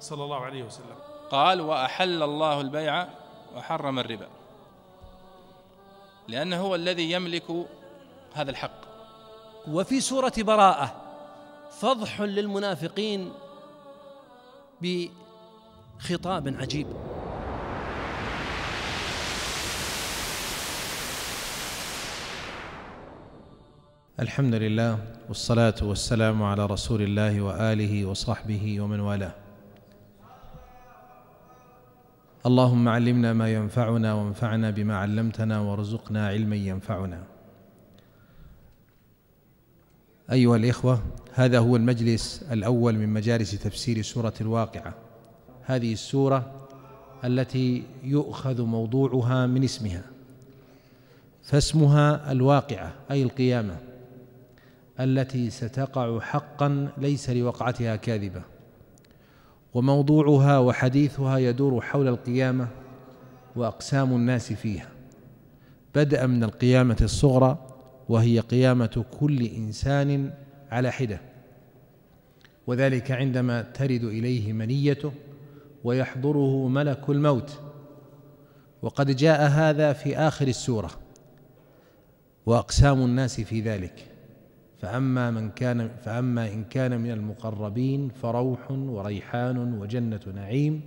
صلى الله عليه وسلم قال وأحل الله البيع وحرم الربا لأنه هو الذي يملك هذا الحق وفي سورة براءة فضح للمنافقين بخطاب عجيب الحمد لله والصلاه والسلام على رسول الله واله وصحبه ومن والاه اللهم علمنا ما ينفعنا وانفعنا بما علمتنا وارزقنا علما ينفعنا أيها الإخوة هذا هو المجلس الأول من مجالس تفسير سورة الواقعة هذه السورة التي يؤخذ موضوعها من اسمها فاسمها الواقعة أي القيامة التي ستقع حقا ليس لوقعتها كاذبة وموضوعها وحديثها يدور حول القيامه واقسام الناس فيها بدءا من القيامه الصغرى وهي قيامه كل انسان على حده وذلك عندما ترد اليه منيته ويحضره ملك الموت وقد جاء هذا في اخر السوره واقسام الناس في ذلك فأما من كان فأما إن كان من المقربين فروح وريحان وجنة نعيم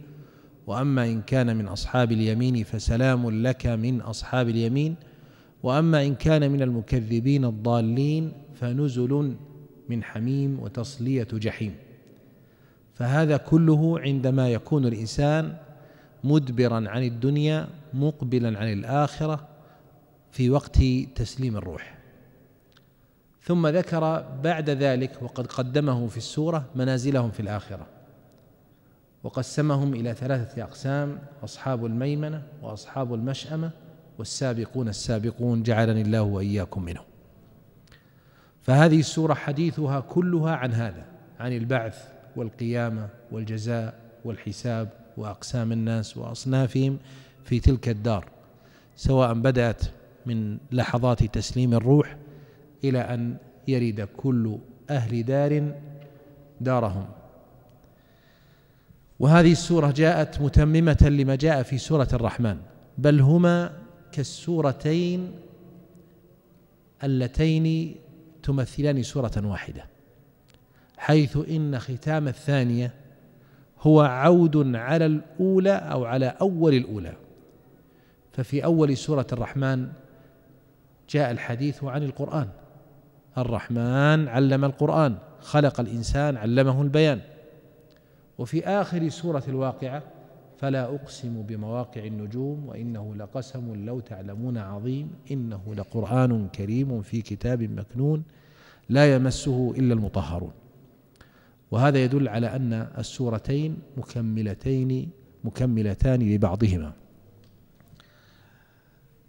وأما إن كان من أصحاب اليمين فسلام لك من أصحاب اليمين وأما إن كان من المكذبين الضالين فنزل من حميم وتصلية جحيم فهذا كله عندما يكون الإنسان مدبرا عن الدنيا مقبلا عن الآخرة في وقت تسليم الروح ثم ذكر بعد ذلك وقد قدمه في السوره منازلهم في الاخره وقسمهم الى ثلاثه اقسام اصحاب الميمنه واصحاب المشامه والسابقون السابقون جعلني الله واياكم منهم فهذه السوره حديثها كلها عن هذا عن البعث والقيامه والجزاء والحساب واقسام الناس واصنافهم في تلك الدار سواء بدات من لحظات تسليم الروح الى ان يرد كل اهل دار دارهم وهذه السوره جاءت متممه لما جاء في سوره الرحمن بل هما كالسورتين اللتين تمثلان سوره واحده حيث ان ختام الثانيه هو عود على الاولى او على اول الاولى ففي اول سوره الرحمن جاء الحديث عن القران الرحمن علم القرآن خلق الإنسان علمه البيان وفي آخر سورة الواقعة فلا أقسم بمواقع النجوم وإنه لقسم لو تعلمون عظيم إنه لقرآن كريم في كتاب مكنون لا يمسه إلا المطهرون وهذا يدل على أن السورتين مكملتين مكملتان لبعضهما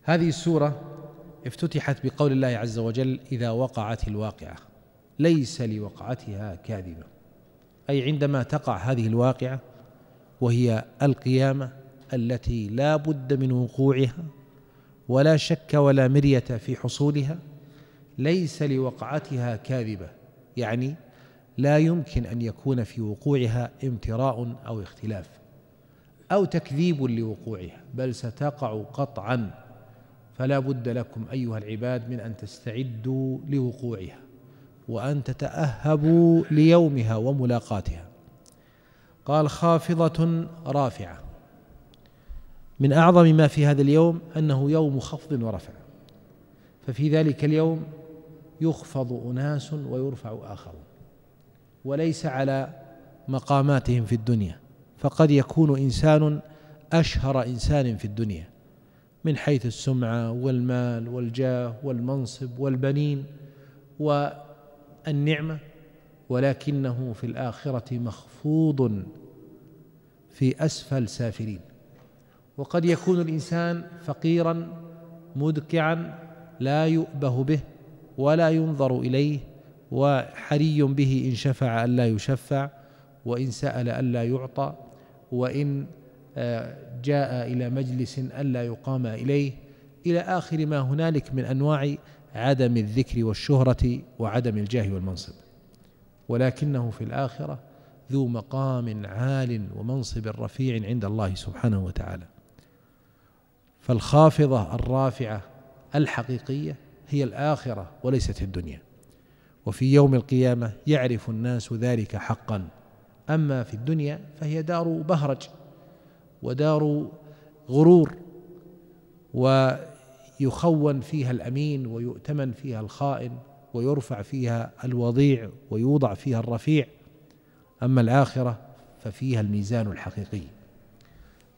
هذه السورة افتتحت بقول الله عز وجل اذا وقعت الواقعه ليس لوقعتها كاذبه اي عندما تقع هذه الواقعه وهي القيامه التي لا بد من وقوعها ولا شك ولا مريه في حصولها ليس لوقعتها كاذبه يعني لا يمكن ان يكون في وقوعها امتراء او اختلاف او تكذيب لوقوعها بل ستقع قطعا فلا بد لكم ايها العباد من ان تستعدوا لوقوعها وان تتاهبوا ليومها وملاقاتها قال خافضه رافعه من اعظم ما في هذا اليوم انه يوم خفض ورفع ففي ذلك اليوم يخفض اناس ويرفع اخرون وليس على مقاماتهم في الدنيا فقد يكون انسان اشهر انسان في الدنيا من حيث السمعة والمال والجاه والمنصب والبنين والنعمة ولكنه في الآخرة مخفوض في أسفل سافلين وقد يكون الإنسان فقيرا مدكعا لا يؤبه به ولا ينظر إليه وحري به إن شفع ألا يشفع وإن سأل ألا يعطى وإن جاء إلى مجلس ألا يقام إليه إلى آخر ما هنالك من أنواع عدم الذكر والشهرة وعدم الجاه والمنصب ولكنه في الآخرة ذو مقام عال ومنصب رفيع عند الله سبحانه وتعالى فالخافضة الرافعة الحقيقية هي الآخرة وليست الدنيا وفي يوم القيامة يعرف الناس ذلك حقا أما في الدنيا فهي دار بهرج ودار غرور ويخون فيها الامين ويؤتمن فيها الخائن ويرفع فيها الوضيع ويوضع فيها الرفيع اما الاخره ففيها الميزان الحقيقي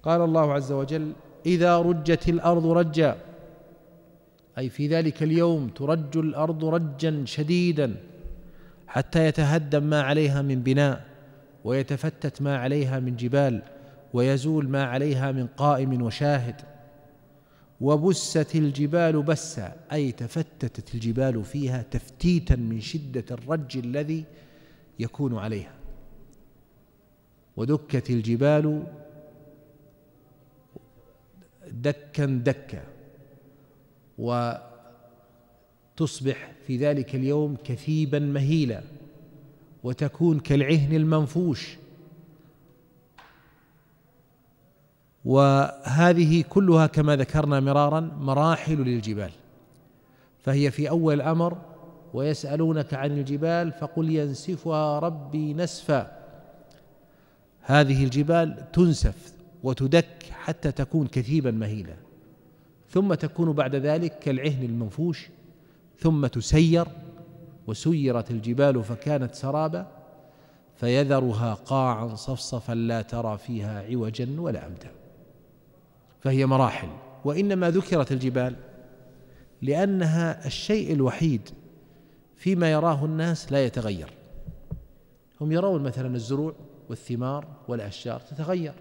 قال الله عز وجل اذا رجت الارض رجا اي في ذلك اليوم ترج الارض رجا شديدا حتى يتهدم ما عليها من بناء ويتفتت ما عليها من جبال ويزول ما عليها من قائم وشاهد وبست الجبال بسا اي تفتتت الجبال فيها تفتيتا من شده الرج الذي يكون عليها ودكت الجبال دكا دكا وتصبح في ذلك اليوم كثيبا مهيلا وتكون كالعهن المنفوش وهذه كلها كما ذكرنا مرارا مراحل للجبال فهي في اول الامر ويسالونك عن الجبال فقل ينسفها ربي نسفا هذه الجبال تنسف وتدك حتى تكون كثيبا مهيلا ثم تكون بعد ذلك كالعهن المنفوش ثم تسير وسيرت الجبال فكانت سرابا فيذرها قاعا صفصفا لا ترى فيها عوجا ولا امتا فهي مراحل وانما ذكرت الجبال لانها الشيء الوحيد فيما يراه الناس لا يتغير هم يرون مثلا الزروع والثمار والاشجار تتغير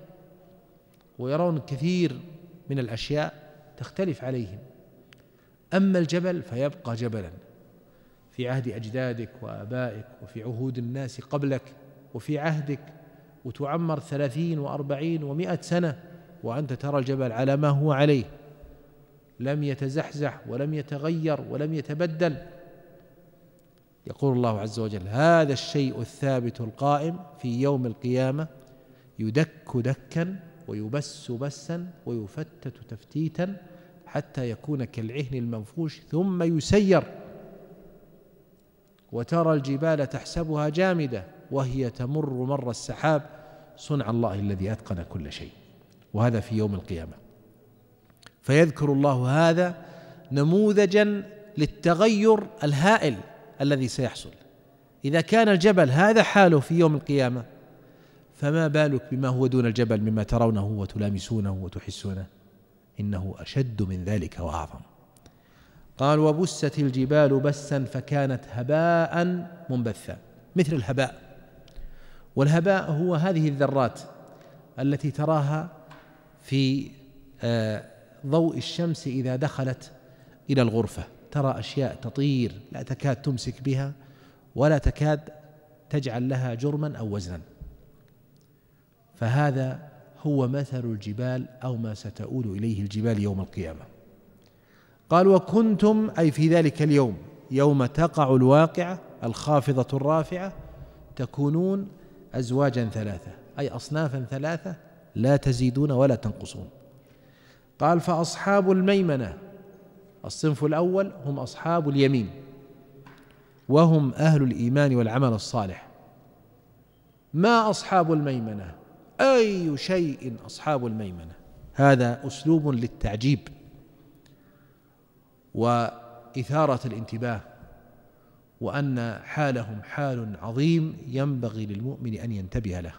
ويرون كثير من الاشياء تختلف عليهم اما الجبل فيبقى جبلا في عهد اجدادك وابائك وفي عهود الناس قبلك وفي عهدك وتعمر ثلاثين واربعين ومائه سنه وأنت ترى الجبل على ما هو عليه لم يتزحزح ولم يتغير ولم يتبدل يقول الله عز وجل هذا الشيء الثابت القائم في يوم القيامة يدك دكا ويبس بسا ويفتت تفتيتا حتى يكون كالعهن المنفوش ثم يسير وترى الجبال تحسبها جامدة وهي تمر مر السحاب صنع الله الذي أتقن كل شيء وهذا في يوم القيامه فيذكر الله هذا نموذجا للتغير الهائل الذي سيحصل اذا كان الجبل هذا حاله في يوم القيامه فما بالك بما هو دون الجبل مما ترونه وتلامسونه وتحسونه انه اشد من ذلك واعظم قال وبست الجبال بسا فكانت هباء منبثا مثل الهباء والهباء هو هذه الذرات التي تراها في آه، ضوء الشمس إذا دخلت إلى الغرفة ترى أشياء تطير لا تكاد تمسك بها ولا تكاد تجعل لها جرما أو وزنا فهذا هو مثل الجبال أو ما ستؤول إليه الجبال يوم القيامة قال وكنتم أي في ذلك اليوم يوم تقع الواقعة الخافضة الرافعة تكونون أزواجا ثلاثة أي أصنافا ثلاثة لا تزيدون ولا تنقصون قال فأصحاب الميمنة الصنف الأول هم أصحاب اليمين وهم أهل الإيمان والعمل الصالح ما أصحاب الميمنة أي شيء أصحاب الميمنة هذا أسلوب للتعجيب وإثارة الانتباه وأن حالهم حال عظيم ينبغي للمؤمن أن ينتبه له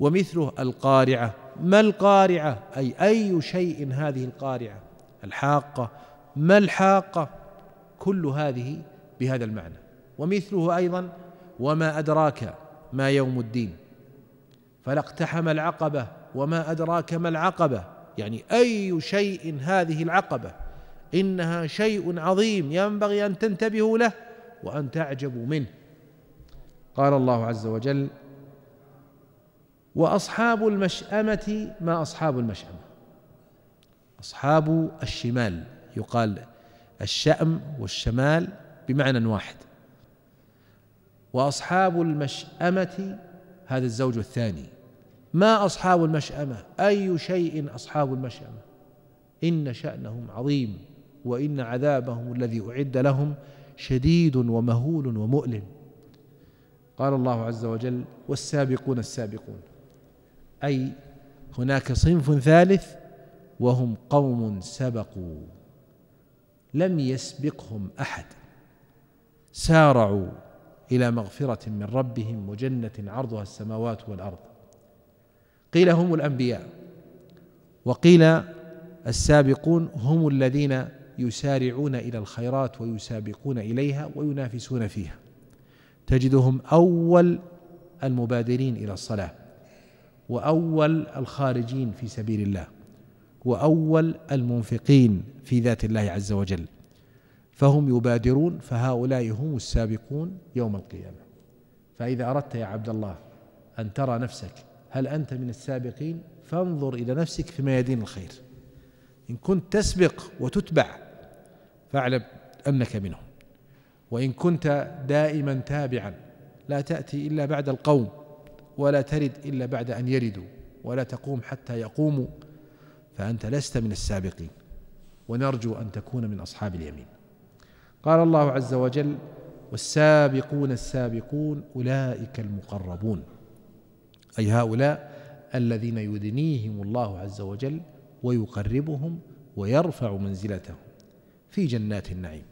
ومثله القارعة ما القارعة أي أي شيء هذه القارعة الحاقة ما الحاقة كل هذه بهذا المعنى ومثله أيضا وما أدراك ما يوم الدين فلا اقتحم العقبة وما أدراك ما العقبة يعني أي شيء هذه العقبة إنها شيء عظيم ينبغي أن تنتبهوا له وأن تعجبوا منه قال الله عز وجل واصحاب المشامه ما اصحاب المشامه اصحاب الشمال يقال الشام والشمال بمعنى واحد واصحاب المشامه هذا الزوج الثاني ما اصحاب المشامه اي شيء اصحاب المشامه ان شانهم عظيم وان عذابهم الذي اعد لهم شديد ومهول ومؤلم قال الله عز وجل والسابقون السابقون أي هناك صنف ثالث وهم قوم سبقوا لم يسبقهم أحد سارعوا إلى مغفرة من ربهم وجنة عرضها السماوات والأرض قيل هم الأنبياء وقيل السابقون هم الذين يسارعون الى الخيرات ويسابقون اليها وينافسون فيها تجدهم اول المبادرين الى الصلاه واول الخارجين في سبيل الله واول المنفقين في ذات الله عز وجل فهم يبادرون فهؤلاء هم السابقون يوم القيامه فاذا اردت يا عبد الله ان ترى نفسك هل انت من السابقين فانظر الى نفسك في ميادين الخير ان كنت تسبق وتتبع فاعلم انك منهم وان كنت دائما تابعا لا تاتي الا بعد القوم ولا ترد إلا بعد أن يردوا ولا تقوم حتى يقوموا فأنت لست من السابقين ونرجو أن تكون من أصحاب اليمين قال الله عز وجل والسابقون السابقون أولئك المقربون أي هؤلاء الذين يدنيهم الله عز وجل ويقربهم ويرفع منزلتهم في جنات النعيم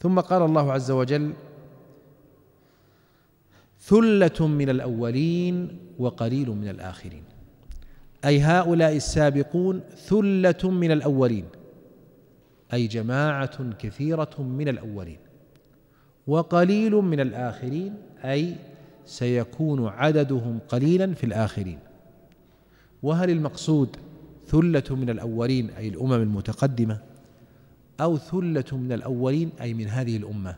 ثم قال الله عز وجل ثله من الاولين وقليل من الاخرين اي هؤلاء السابقون ثله من الاولين اي جماعه كثيره من الاولين وقليل من الاخرين اي سيكون عددهم قليلا في الاخرين وهل المقصود ثله من الاولين اي الامم المتقدمه او ثله من الاولين اي من هذه الامه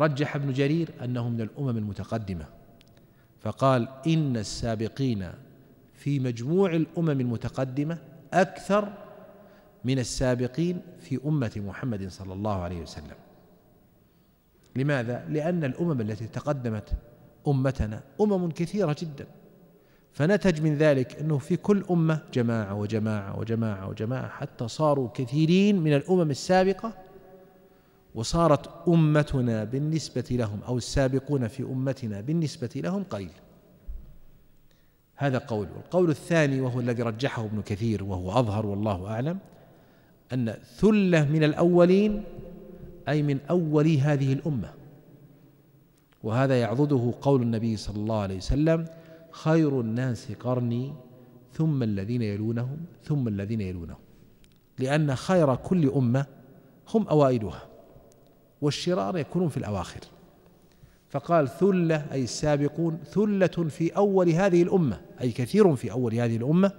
رجح ابن جرير انه من الامم المتقدمه فقال ان السابقين في مجموع الامم المتقدمه اكثر من السابقين في امه محمد صلى الله عليه وسلم لماذا لان الامم التي تقدمت امتنا امم كثيره جدا فنتج من ذلك انه في كل امه جماعه وجماعه وجماعه وجماعه حتى صاروا كثيرين من الامم السابقه وصارت امتنا بالنسبه لهم او السابقون في امتنا بالنسبه لهم قليل هذا قول والقول الثاني وهو الذي رجحه ابن كثير وهو اظهر والله اعلم ان ثله من الاولين اي من اول هذه الامه وهذا يعضده قول النبي صلى الله عليه وسلم خير الناس قرني ثم الذين يلونهم ثم الذين يلونهم لان خير كل امه هم اوائلها والشرار يكونون في الأواخر فقال ثلة أي السابقون ثلة في أول هذه الأمة أي كثير في أول هذه الأمة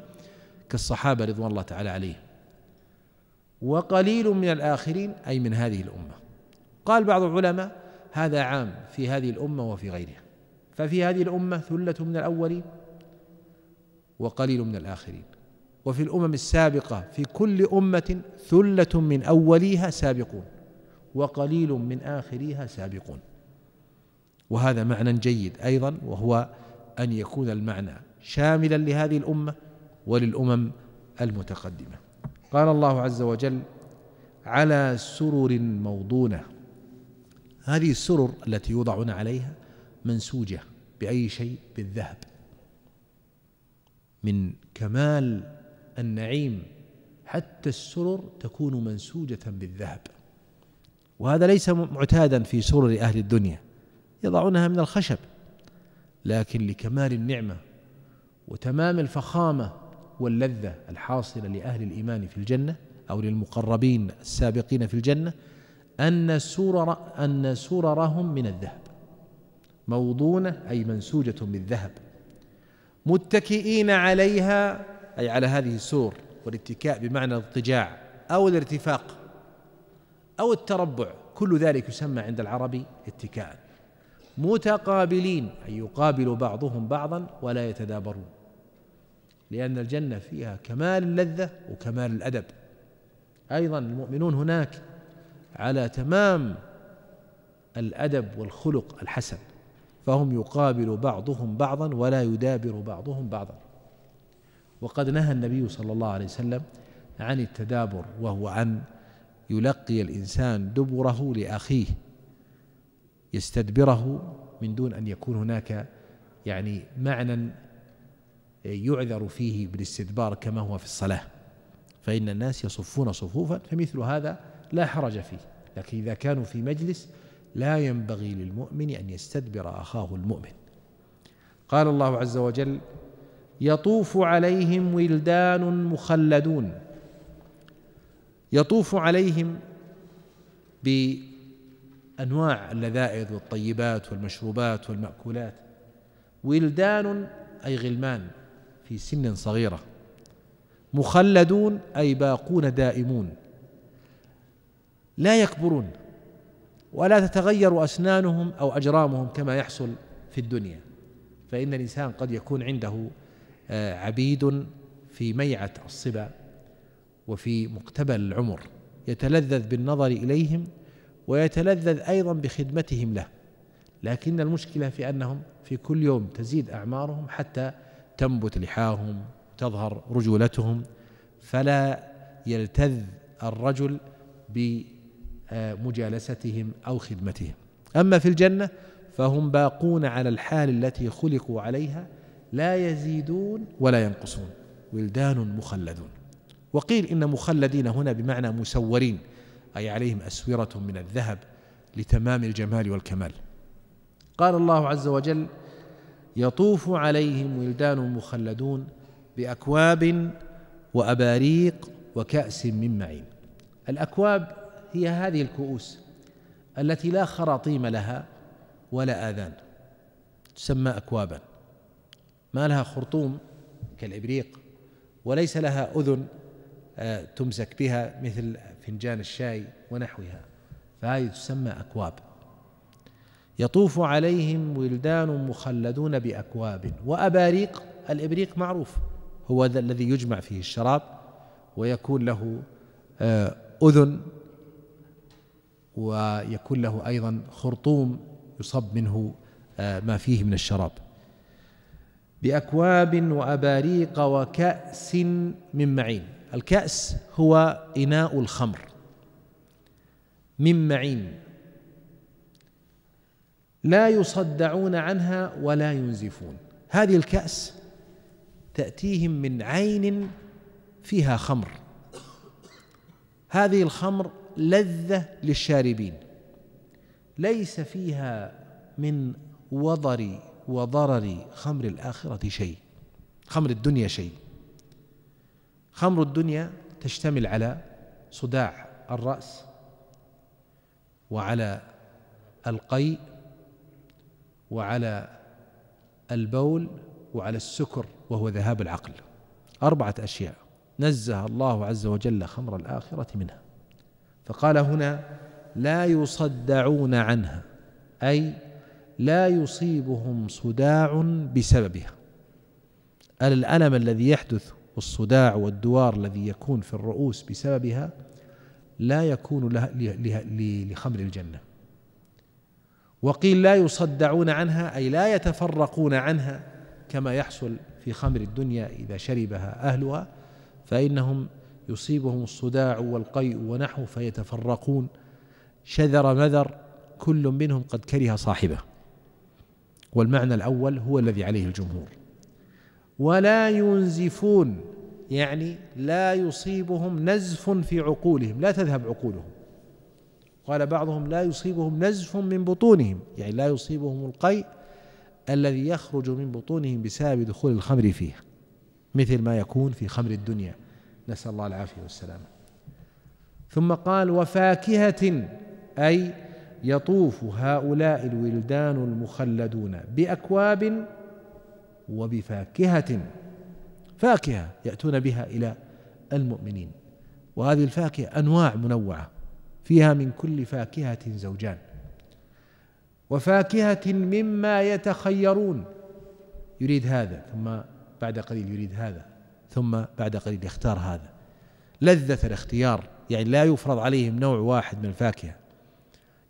كالصحابة رضوان الله تعالى عليهم وقليل من الآخرين أي من هذه الأمة قال بعض العلماء هذا عام في هذه الأمة وفي غيرها ففي هذه الأمة ثلة من الأولين وقليل من الآخرين وفي الأمم السابقة في كل أمة ثلة من أوليها سابقون وقليل من آخريها سابقون وهذا معنى جيد أيضا وهو أن يكون المعنى شاملا لهذه الأمة وللأمم المتقدمة قال الله عز وجل على سرر موضونة هذه السرر التي يوضعون عليها منسوجة بأي شيء بالذهب من كمال النعيم حتى السرر تكون منسوجة بالذهب وهذا ليس معتادا في سرر أهل الدنيا يضعونها من الخشب لكن لكمال النعمة وتمام الفخامة واللذة الحاصلة لأهل الإيمان في الجنة أو للمقربين السابقين في الجنة أن سرر أن سررهم من الذهب موضونة أي منسوجة بالذهب متكئين عليها أي على هذه السور والاتكاء بمعنى الاضطجاع أو الارتفاق أو التربع كل ذلك يسمى عند العرب اتكاء متقابلين أي يقابل بعضهم بعضا ولا يتدابرون لأن الجنة فيها كمال اللذة وكمال الأدب أيضا المؤمنون هناك على تمام الأدب والخلق الحسن فهم يقابل بعضهم بعضا ولا يدابر بعضهم بعضا وقد نهى النبي صلى الله عليه وسلم عن التدابر وهو عن يلقي الانسان دبره لاخيه يستدبره من دون ان يكون هناك يعني معنى يعذر فيه بالاستدبار كما هو في الصلاه فان الناس يصفون صفوفا فمثل هذا لا حرج فيه لكن اذا كانوا في مجلس لا ينبغي للمؤمن ان يستدبر اخاه المؤمن قال الله عز وجل يطوف عليهم ولدان مخلدون يطوف عليهم بانواع اللذائذ والطيبات والمشروبات والماكولات ولدان اي غلمان في سن صغيره مخلدون اي باقون دائمون لا يكبرون ولا تتغير اسنانهم او اجرامهم كما يحصل في الدنيا فان الانسان قد يكون عنده آه، عبيد في ميعه الصبا وفي مقتبل العمر يتلذذ بالنظر اليهم ويتلذذ ايضا بخدمتهم له لكن المشكله في انهم في كل يوم تزيد اعمارهم حتى تنبت لحاهم تظهر رجولتهم فلا يلتذ الرجل بمجالستهم او خدمتهم اما في الجنه فهم باقون على الحال التي خلقوا عليها لا يزيدون ولا ينقصون ولدان مخلدون وقيل إن مخلدين هنا بمعنى مسورين أي عليهم أسورة من الذهب لتمام الجمال والكمال قال الله عز وجل يطوف عليهم ولدان مخلدون بأكواب وأباريق وكأس من معين الأكواب هي هذه الكؤوس التي لا خراطيم لها ولا آذان تسمى أكوابا ما لها خرطوم كالإبريق وليس لها أذن آه، تمسك بها مثل فنجان الشاي ونحوها فهذه تسمى أكواب يطوف عليهم ولدان مخلدون بأكواب وأباريق الإبريق معروف هو ذا الذي يجمع فيه الشراب ويكون له آه، أذن ويكون له أيضا خرطوم يصب منه آه، ما فيه من الشراب بأكواب وأباريق وكأس من معين الكأس هو إناء الخمر من معين لا يصدعون عنها ولا ينزفون هذه الكأس تأتيهم من عين فيها خمر هذه الخمر لذة للشاربين ليس فيها من وضر وضرر خمر الآخرة شيء خمر الدنيا شيء خمر الدنيا تشتمل على صداع الرأس وعلى القيء وعلى البول وعلى السكر وهو ذهاب العقل أربعة أشياء نزه الله عز وجل خمر الآخرة منها فقال هنا لا يصدعون عنها أي لا يصيبهم صداع بسببها الألم الذي يحدث والصداع والدوار الذي يكون في الرؤوس بسببها لا يكون لها لخمر الجنة وقيل لا يصدعون عنها أي لا يتفرقون عنها كما يحصل في خمر الدنيا إذا شربها أهلها فإنهم يصيبهم الصداع والقيء ونحو فيتفرقون شذر مذر كل منهم قد كره صاحبه والمعنى الأول هو الذي عليه الجمهور ولا ينزفون يعني لا يصيبهم نزف في عقولهم لا تذهب عقولهم قال بعضهم لا يصيبهم نزف من بطونهم يعني لا يصيبهم القيء الذي يخرج من بطونهم بسبب دخول الخمر فيها مثل ما يكون في خمر الدنيا نسأل الله العافية والسلامة ثم قال وفاكهة أي يطوف هؤلاء الولدان المخلدون بأكواب وبفاكهة فاكهة يأتون بها إلى المؤمنين وهذه الفاكهة أنواع منوعة فيها من كل فاكهة زوجان وفاكهة مما يتخيرون يريد هذا ثم بعد قليل يريد هذا ثم بعد قليل يختار هذا لذة الاختيار يعني لا يفرض عليهم نوع واحد من الفاكهة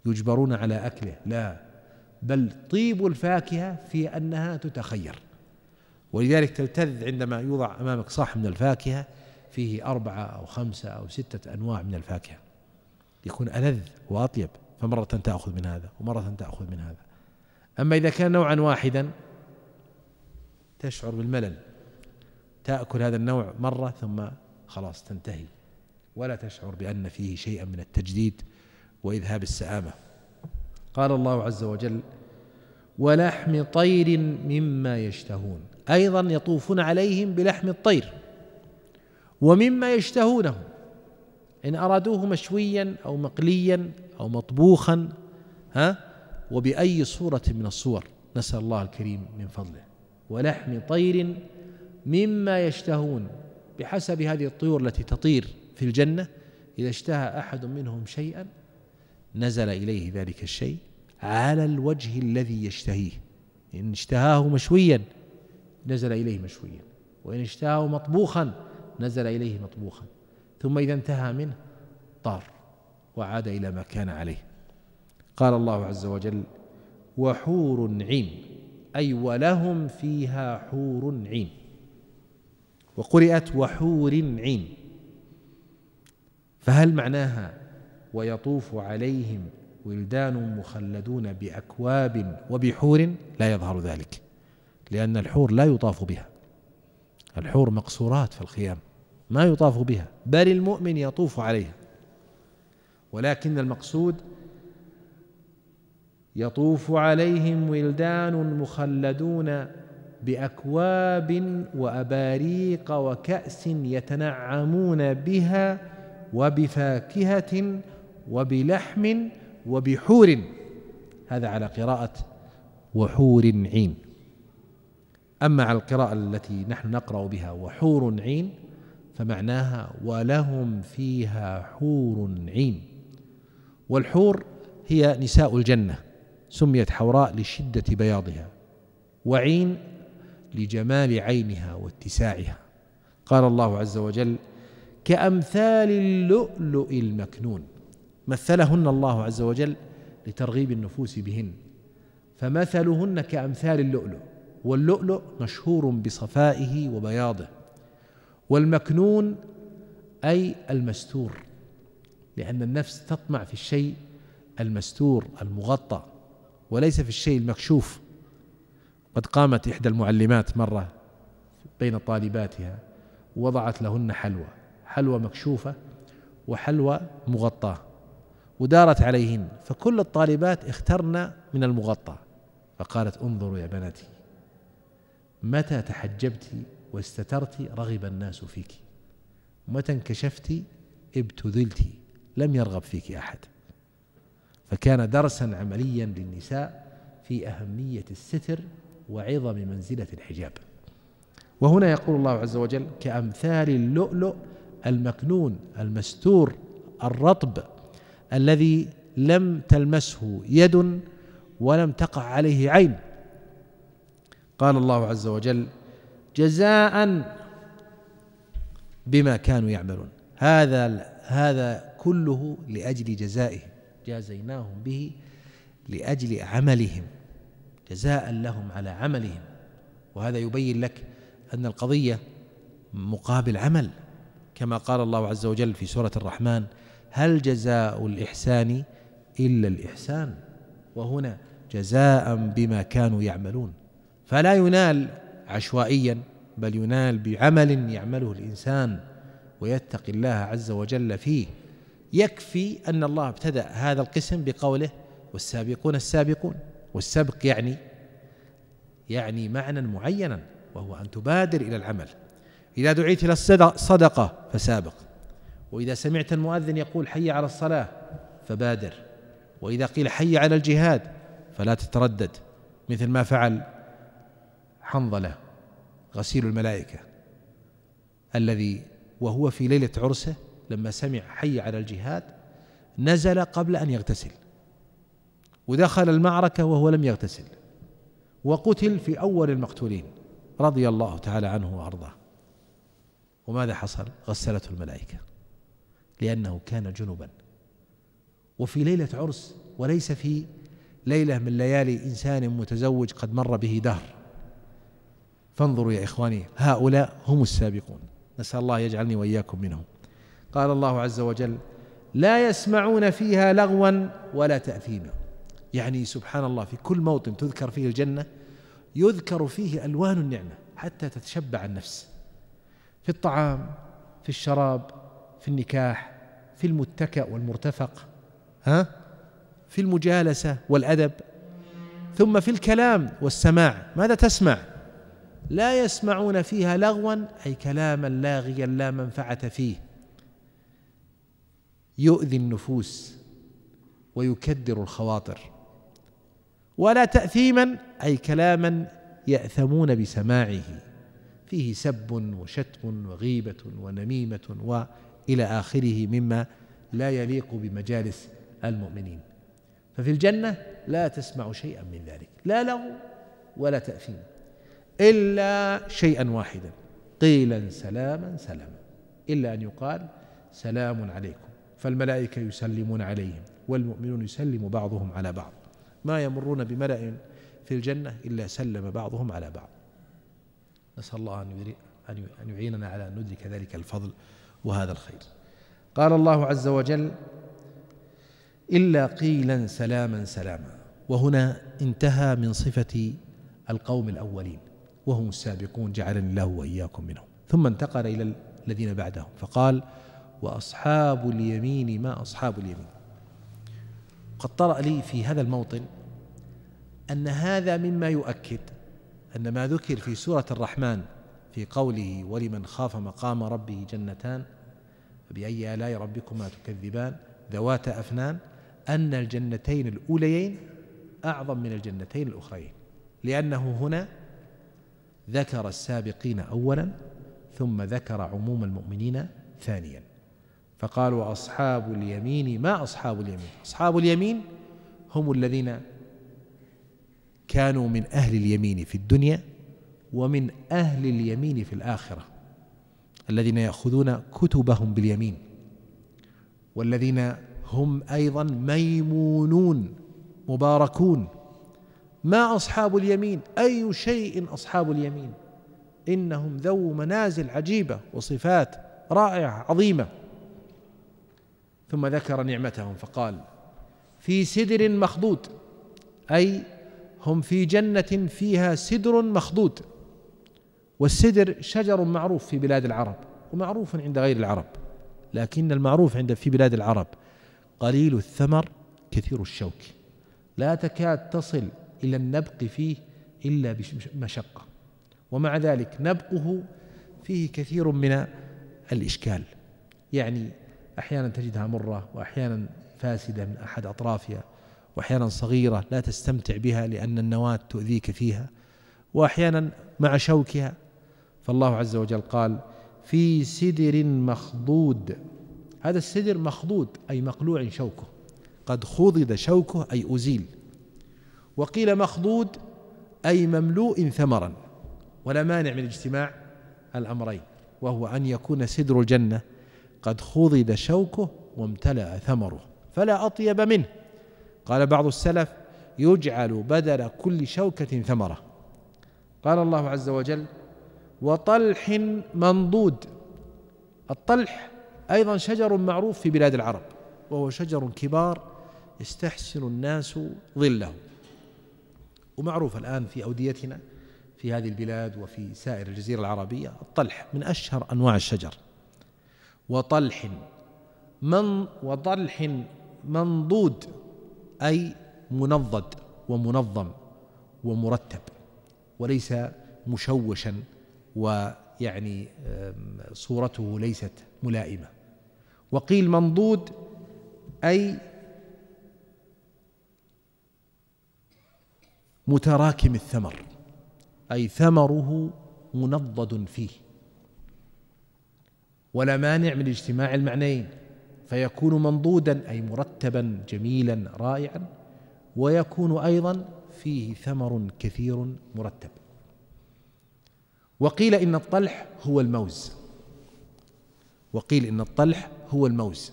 يجبرون على أكله لا بل طيب الفاكهة في أنها تتخير ولذلك تلتذ عندما يوضع أمامك صاح من الفاكهة فيه أربعة أو خمسة أو ستة أنواع من الفاكهة يكون ألذ وأطيب فمرة تأخذ من هذا ومرة تأخذ من هذا أما إذا كان نوعا واحدا تشعر بالملل تأكل هذا النوع مرة ثم خلاص تنتهي ولا تشعر بأن فيه شيئا من التجديد وإذهاب السآمة قال الله عز وجل ولحم طير مما يشتهون أيضا يطوفون عليهم بلحم الطير ومما يشتهونه إن أرادوه مشويا أو مقليا أو مطبوخا ها وبأي صورة من الصور نسأل الله الكريم من فضله ولحم طير مما يشتهون بحسب هذه الطيور التي تطير في الجنة إذا اشتهى أحد منهم شيئا نزل إليه ذلك الشيء على الوجه الذي يشتهيه إن اشتهاه مشويا نزل إليه مشويا وإن اشتهاه مطبوخا نزل إليه مطبوخا ثم إذا انتهى منه طار وعاد إلى ما كان عليه قال الله عز وجل وحور عين أي ولهم فيها حور عين وقرئت وحور عين فهل معناها ويطوف عليهم ولدان مخلدون بأكواب وبحور لا يظهر ذلك لأن الحور لا يطاف بها الحور مقصورات في الخيام ما يطاف بها بل المؤمن يطوف عليها ولكن المقصود يطوف عليهم ولدان مخلدون باكواب واباريق وكاس يتنعمون بها وبفاكهه وبلحم وبحور هذا على قراءه وحور عين أما على القراءة التي نحن نقرأ بها وحور عين فمعناها ولهم فيها حور عين والحور هي نساء الجنة سميت حوراء لشدة بياضها وعين لجمال عينها واتساعها قال الله عز وجل كأمثال اللؤلؤ المكنون مثلهن الله عز وجل لترغيب النفوس بهن فمثلهن كأمثال اللؤلؤ واللؤلؤ مشهور بصفائه وبياضه والمكنون اي المستور لان النفس تطمع في الشيء المستور المغطى وليس في الشيء المكشوف قد قامت احدى المعلمات مره بين طالباتها وضعت لهن حلوى حلوى مكشوفه وحلوى مغطاه ودارت عليهن فكل الطالبات اخترن من المغطى فقالت انظروا يا بناتي متى تحجبت واستترت رغب الناس فيك متى انكشفت ابتذلت لم يرغب فيك احد فكان درسا عمليا للنساء في اهميه الستر وعظم منزله الحجاب وهنا يقول الله عز وجل كامثال اللؤلؤ المكنون المستور الرطب الذي لم تلمسه يد ولم تقع عليه عين قال الله عز وجل جزاء بما كانوا يعملون هذا هذا كله لاجل جزائهم جازيناهم به لاجل عملهم جزاء لهم على عملهم وهذا يبين لك ان القضيه مقابل عمل كما قال الله عز وجل في سوره الرحمن هل جزاء الاحسان الا الاحسان وهنا جزاء بما كانوا يعملون فلا ينال عشوائيا بل ينال بعمل يعمله الانسان ويتقي الله عز وجل فيه يكفي ان الله ابتدا هذا القسم بقوله والسابقون السابقون والسبق يعني يعني معنى معينا وهو ان تبادر الى العمل اذا دعيت الى الصدقه فسابق واذا سمعت المؤذن يقول حي على الصلاه فبادر واذا قيل حي على الجهاد فلا تتردد مثل ما فعل حنظله غسيل الملائكه الذي وهو في ليله عرسه لما سمع حي على الجهاد نزل قبل ان يغتسل ودخل المعركه وهو لم يغتسل وقتل في اول المقتولين رضي الله تعالى عنه وارضاه وماذا حصل غسلته الملائكه لانه كان جنبا وفي ليله عرس وليس في ليله من ليالي انسان متزوج قد مر به دهر فانظروا يا إخواني هؤلاء هم السابقون نسأل الله يجعلني وإياكم منهم قال الله عز وجل لا يسمعون فيها لغوا ولا تأثيما يعني سبحان الله في كل موطن تذكر فيه الجنة يذكر فيه ألوان النعمة حتى تتشبع النفس في الطعام في الشراب في النكاح في المتكأ والمرتفق ها في المجالسة والأدب ثم في الكلام والسماع ماذا تسمع لا يسمعون فيها لغوا اي كلاما لاغيا لا منفعه فيه يؤذي النفوس ويكدر الخواطر ولا تاثيما اي كلاما ياثمون بسماعه فيه سب وشتم وغيبه ونميمه والى اخره مما لا يليق بمجالس المؤمنين ففي الجنه لا تسمع شيئا من ذلك لا لغو ولا تاثيم إلا شيئا واحدا قيلا سلاما سلاما إلا أن يقال سلام عليكم فالملائكة يسلمون عليهم والمؤمنون يسلم بعضهم على بعض ما يمرون بملأ في الجنة إلا سلم بعضهم على بعض نسأل الله أن يعيننا على أن ندرك ذلك الفضل وهذا الخير قال الله عز وجل إلا قيلا سلاما سلاما وهنا انتهى من صفة القوم الأولين وهم السابقون جعلني الله واياكم منهم ثم انتقل الى الذين بعدهم فقال واصحاب اليمين ما اصحاب اليمين قد طرا لي في هذا الموطن ان هذا مما يؤكد ان ما ذكر في سوره الرحمن في قوله ولمن خاف مقام ربه جنتان فباي الاء ربكما تكذبان ذوات افنان ان الجنتين الاوليين اعظم من الجنتين الاخريين لانه هنا ذكر السابقين اولا ثم ذكر عموم المؤمنين ثانيا فقالوا واصحاب اليمين ما اصحاب اليمين اصحاب اليمين هم الذين كانوا من اهل اليمين في الدنيا ومن اهل اليمين في الاخره الذين ياخذون كتبهم باليمين والذين هم ايضا ميمونون مباركون ما أصحاب اليمين أي شيء أصحاب اليمين إنهم ذو منازل عجيبة وصفات رائعة عظيمة ثم ذكر نعمتهم فقال في سدر مخضود أي هم في جنة فيها سدر مخضود والسدر شجر معروف في بلاد العرب ومعروف عند غير العرب لكن المعروف عند في بلاد العرب قليل الثمر كثير الشوك لا تكاد تصل إلى النبق فيه إلا بمشقة ومع ذلك نبقه فيه كثير من الإشكال يعني أحيانا تجدها مرة وأحيانا فاسدة من أحد أطرافها وأحيانا صغيرة لا تستمتع بها لأن النواة تؤذيك فيها وأحيانا مع شوكها فالله عز وجل قال في سدر مخضود هذا السدر مخضود أي مقلوع شوكه قد خضد شوكه أي أزيل وقيل مخضود أي مملوء ثمرا ولا مانع من اجتماع الأمرين وهو أن يكون سدر الجنة قد خضد شوكه وامتلأ ثمره فلا أطيب منه قال بعض السلف يجعل بدل كل شوكة ثمرة قال الله عز وجل وطلح منضود الطلح أيضا شجر معروف في بلاد العرب وهو شجر كبار يستحسن الناس ظله ومعروف الآن في أوديتنا في هذه البلاد وفي سائر الجزيرة العربية الطلح من أشهر أنواع الشجر وطلح من وطلح منضود أي منضد ومنظم ومرتب وليس مشوشا ويعني صورته ليست ملائمة وقيل منضود أي متراكم الثمر اي ثمره منضد فيه ولا مانع من اجتماع المعنيين فيكون منضودا اي مرتبا جميلا رائعا ويكون ايضا فيه ثمر كثير مرتب وقيل ان الطلح هو الموز وقيل ان الطلح هو الموز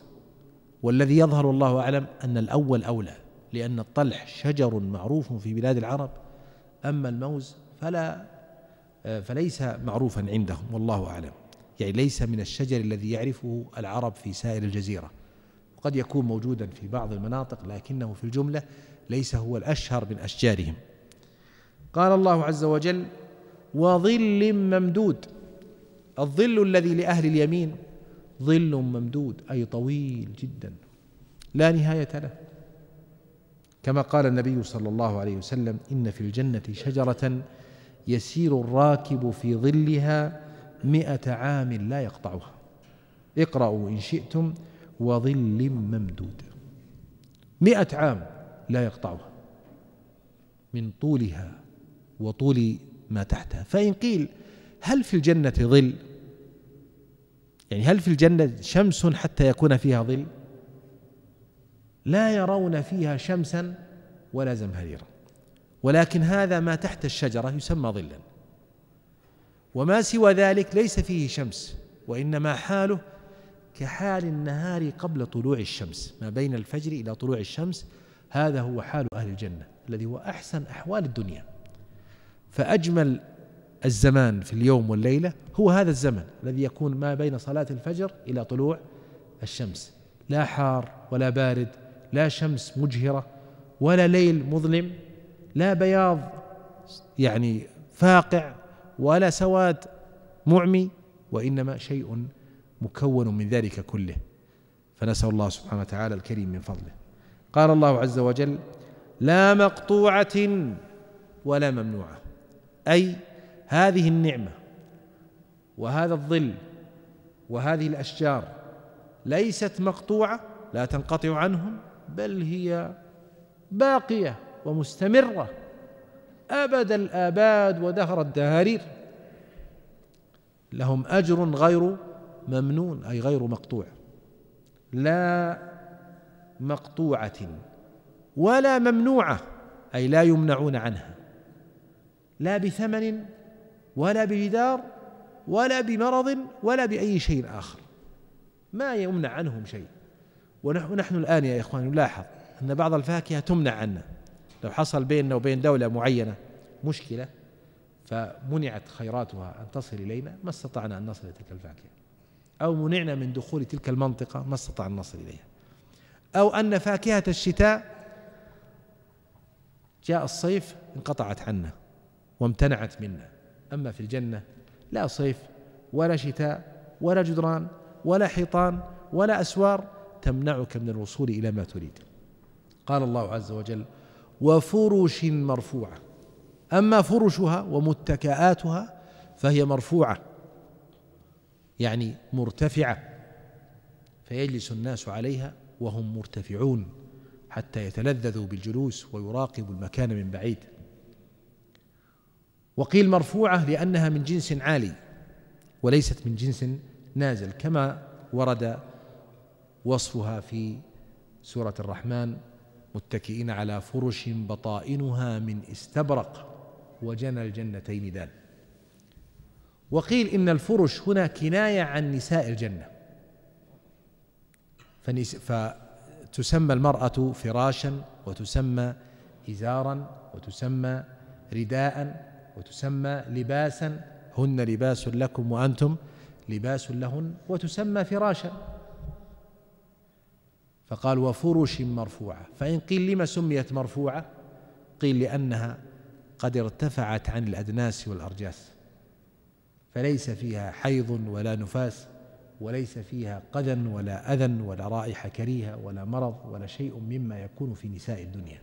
والذي يظهر الله اعلم ان الاول اولى لأن الطلح شجر معروف في بلاد العرب أما الموز فلا آه، فليس معروفا عندهم والله أعلم يعني ليس من الشجر الذي يعرفه العرب في سائر الجزيرة وقد يكون موجودا في بعض المناطق لكنه في الجملة ليس هو الأشهر من أشجارهم قال الله عز وجل وظل ممدود الظل الذي لأهل اليمين ظل ممدود أي طويل جدا لا نهاية له كما قال النبي صلى الله عليه وسلم إن في الجنة شجرة يسير الراكب في ظلها مئة عام لا يقطعها اقرأوا إن شئتم وظل ممدود مئة عام لا يقطعها من طولها وطول ما تحتها فإن قيل هل في الجنة ظل يعني هل في الجنة شمس حتى يكون فيها ظل لا يرون فيها شمسا ولا زمهريرا ولكن هذا ما تحت الشجره يسمى ظلا وما سوى ذلك ليس فيه شمس وانما حاله كحال النهار قبل طلوع الشمس ما بين الفجر الى طلوع الشمس هذا هو حال اهل الجنه الذي هو احسن احوال الدنيا فاجمل الزمان في اليوم والليله هو هذا الزمن الذي يكون ما بين صلاه الفجر الى طلوع الشمس لا حار ولا بارد لا شمس مجهرة ولا ليل مظلم لا بياض يعني فاقع ولا سواد معمي وإنما شيء مكون من ذلك كله فنسأل الله سبحانه وتعالى الكريم من فضله قال الله عز وجل لا مقطوعة ولا ممنوعة أي هذه النعمة وهذا الظل وهذه الأشجار ليست مقطوعة لا تنقطع عنهم بل هي باقيه ومستمره ابد الاباد ودهر الدهارير لهم اجر غير ممنون اي غير مقطوع لا مقطوعه ولا ممنوعه اي لا يمنعون عنها لا بثمن ولا بجدار ولا بمرض ولا باي شيء اخر ما يمنع عنهم شيء ونحن الآن يا إخوان نلاحظ أن بعض الفاكهة تمنع عنا لو حصل بيننا وبين دولة معينة مشكلة فمنعت خيراتها أن تصل إلينا ما استطعنا أن نصل إلى تلك الفاكهة أو منعنا من دخول تلك المنطقة ما استطعنا أن نصل إليها أو أن فاكهة الشتاء جاء الصيف انقطعت عنا وامتنعت منا أما في الجنة لا صيف ولا شتاء ولا جدران ولا حيطان ولا أسوار تمنعك من الوصول إلى ما تريد قال الله عز وجل وفرش مرفوعة أما فرشها ومتكآتها فهي مرفوعة يعني مرتفعة فيجلس الناس عليها وهم مرتفعون حتى يتلذذوا بالجلوس ويراقبوا المكان من بعيد وقيل مرفوعة لأنها من جنس عالي وليست من جنس نازل كما ورد وصفها في سورة الرحمن متكئين على فرش بطائنها من استبرق وجنى الجنتين دان وقيل إن الفرش هنا كناية عن نساء الجنة فتسمى المرأة فراشا وتسمى إزارا وتسمى رداء وتسمى لباسا هن لباس لكم وأنتم لباس لهن وتسمى فراشا فقال وفرش مرفوعة فإن قيل لما سميت مرفوعة قيل لأنها قد ارتفعت عن الأدناس والأرجاس فليس فيها حيض ولا نفاس وليس فيها قذى ولا أذى ولا رائحة كريهة ولا مرض ولا شيء مما يكون في نساء الدنيا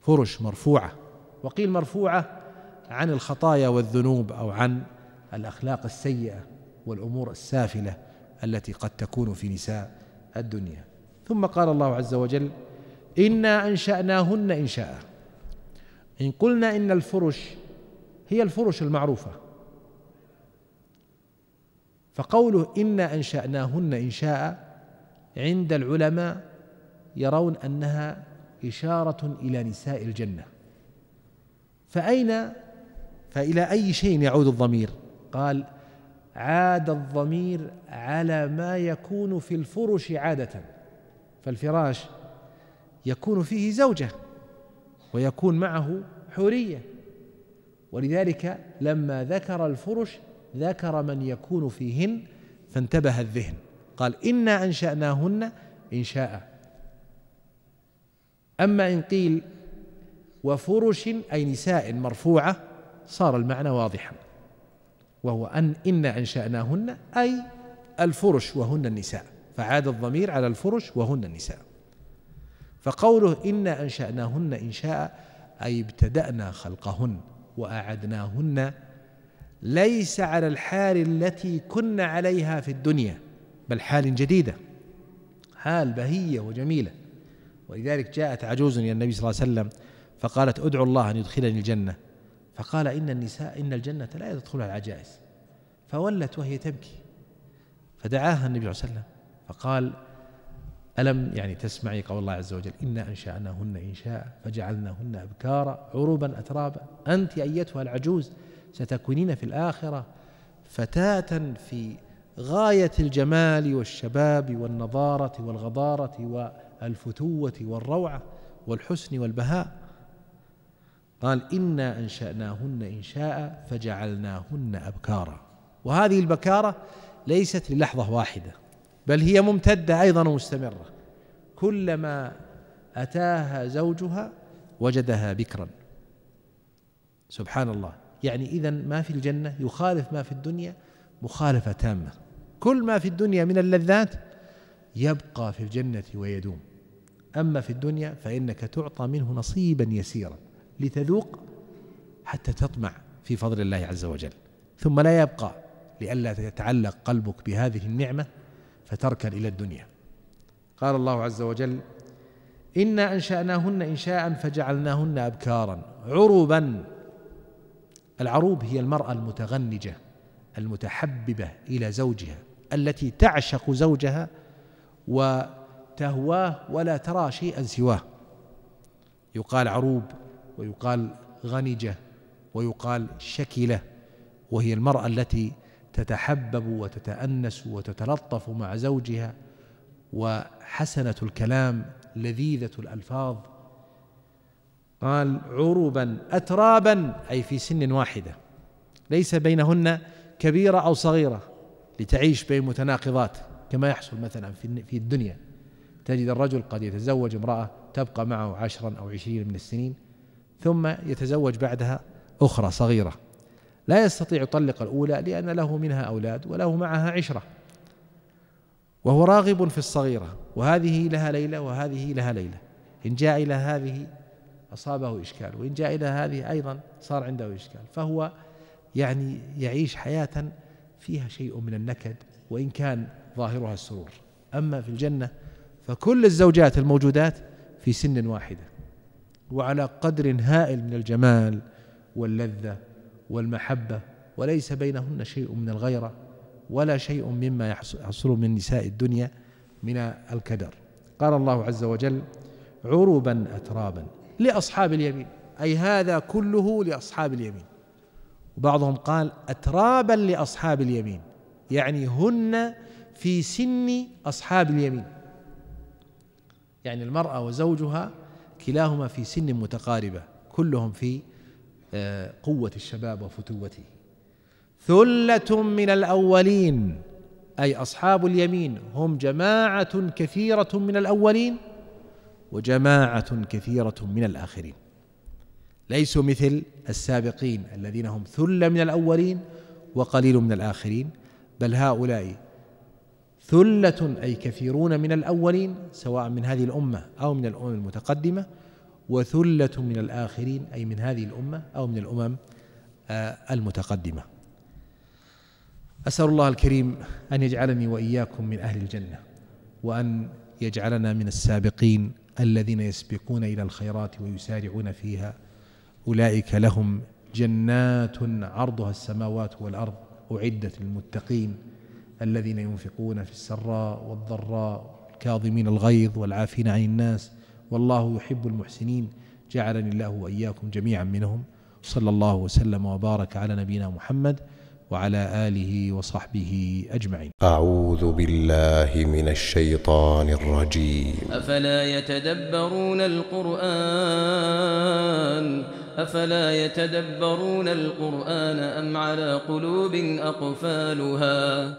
فرش مرفوعة وقيل مرفوعة عن الخطايا والذنوب أو عن الأخلاق السيئة والأمور السافلة التي قد تكون في نساء الدنيا ثم قال الله عز وجل إنا أنشأناهن إنشاء إن قلنا إن الفرش هي الفرش المعروفة فقوله إنا أنشأناهن إنشاء عند العلماء يرون أنها إشارة إلى نساء الجنة فأين فإلى أي شيء يعود الضمير قال عاد الضمير على ما يكون في الفرش عادة فالفراش يكون فيه زوجة ويكون معه حورية ولذلك لما ذكر الفرش ذكر من يكون فيهن فانتبه الذهن قال إنا أنشأناهن إنشاء أما إن قيل وفرش أي نساء مرفوعة صار المعنى واضحا وهو أن إن أنشأناهن أي الفرش وهن النساء فعاد الضمير على الفرش وهن النساء فقوله إن أنشأناهن إنشاء أي ابتدأنا خلقهن وأعدناهن ليس على الحال التي كن عليها في الدنيا بل حال جديدة حال بهية وجميلة ولذلك جاءت عجوز إلى النبي صلى الله عليه وسلم فقالت ادعو الله أن يدخلني الجنة فقال إن النساء إن الجنة لا يدخلها العجائز فولت وهي تبكي فدعاها النبي صلى الله عليه وسلم فقال ألم يعني تسمعي قول الله عز وجل إنا أنشأناهن إنشاء فجعلناهن أبكارا عروبا أترابا أنت أيتها العجوز ستكونين في الآخرة فتاة في غاية الجمال والشباب والنضارة والغضارة والفتوة والروعة والحسن والبهاء قال إنا أنشأناهن إنشاء فجعلناهن أبكارا وهذه البكارة ليست للحظة واحدة بل هي ممتدة أيضا ومستمرة كلما أتاها زوجها وجدها بكرا سبحان الله يعني إذا ما في الجنة يخالف ما في الدنيا مخالفة تامة كل ما في الدنيا من اللذات يبقى في الجنة ويدوم أما في الدنيا فإنك تعطى منه نصيبا يسيرا لتذوق حتى تطمع في فضل الله عز وجل ثم لا يبقى لئلا يتعلق قلبك بهذه النعمة فتركن إلى الدنيا قال الله عز وجل إنا أنشأناهن إنشاء فجعلناهن أبكارا عروبا العروب هي المرأة المتغنجة المتحببة إلى زوجها التي تعشق زوجها وتهواه ولا ترى شيئا سواه يقال عروب ويقال غنجة ويقال شكلة وهي المرأة التي تتحبب وتتأنس وتتلطف مع زوجها وحسنة الكلام لذيذة الألفاظ قال عربا أترابا أي في سن واحدة ليس بينهن كبيرة أو صغيرة لتعيش بين متناقضات كما يحصل مثلا في الدنيا تجد الرجل قد يتزوج امرأة تبقى معه عشرا أو عشرين من السنين ثم يتزوج بعدها أخرى صغيرة لا يستطيع يطلق الأولى لأن له منها أولاد وله معها عشرة وهو راغب في الصغيرة وهذه لها ليلة وهذه لها ليلة إن جاء إلى هذه أصابه إشكال وإن جاء إلى هذه أيضا صار عنده إشكال فهو يعني يعيش حياة فيها شيء من النكد وإن كان ظاهرها السرور أما في الجنة فكل الزوجات الموجودات في سن واحده وعلى قدر هائل من الجمال واللذة والمحبة وليس بينهن شيء من الغيرة ولا شيء مما يحصل من نساء الدنيا من الكدر قال الله عز وجل عروبا أترابا لأصحاب اليمين أي هذا كله لأصحاب اليمين وبعضهم قال أترابا لأصحاب اليمين يعني هن في سن أصحاب اليمين يعني المرأة وزوجها كلاهما في سن متقاربة كلهم في آه، قوة الشباب وفتوته ثلة من الأولين أي أصحاب اليمين هم جماعة كثيرة من الأولين وجماعة كثيرة من الآخرين ليسوا مثل السابقين الذين هم ثلة من الأولين وقليل من الآخرين بل هؤلاء ثلة أي كثيرون من الأولين سواء من هذه الأمة أو من الأمم المتقدمة وثلة من الآخرين أي من هذه الأمة أو من الأمم آه، المتقدمة أسأل الله الكريم أن يجعلني وإياكم من أهل الجنة وأن يجعلنا من السابقين الذين يسبقون إلى الخيرات ويسارعون فيها أولئك لهم جنات عرضها السماوات والأرض أعدت للمتقين الذين ينفقون في السراء والضراء الكاظمين الغيظ والعافين عن الناس والله يحب المحسنين جعلني الله واياكم جميعا منهم صلى الله وسلم وبارك على نبينا محمد وعلى اله وصحبه اجمعين. اعوذ بالله من الشيطان الرجيم. افلا يتدبرون القران افلا يتدبرون القران ام على قلوب اقفالها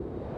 you